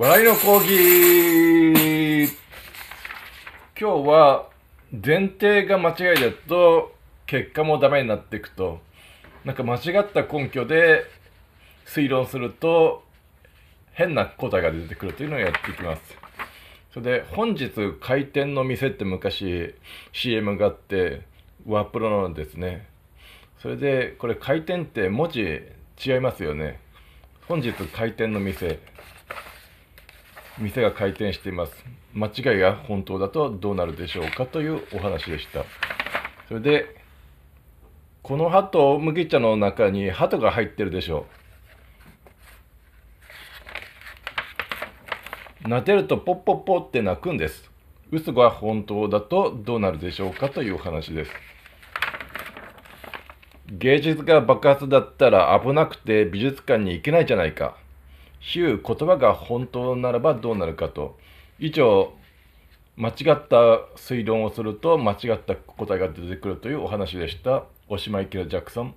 笑いの講義今日は前提が間違いだと結果もダメになっていくとなんか間違った根拠で推論すると変な答えが出てくるというのをやっていきますそれで本日開店の店って昔 CM があってワープロのですねそれでこれ開店って文字違いますよね本日開店の店店が開店しています間違いが本当だとどうなるでしょうかというお話でしたそれでこの鳩麦茶の中に鳩が入ってるでしょう撫でるとポッポッポって鳴くんです嘘が本当だとどうなるでしょうかというお話です芸術が爆発だったら危なくて美術館に行けないじゃないかい言葉が本当ならばどうなるかと。以上、間違った推論をすると間違った答えが出てくるというお話でした。おしまいキラ・ジャクソン。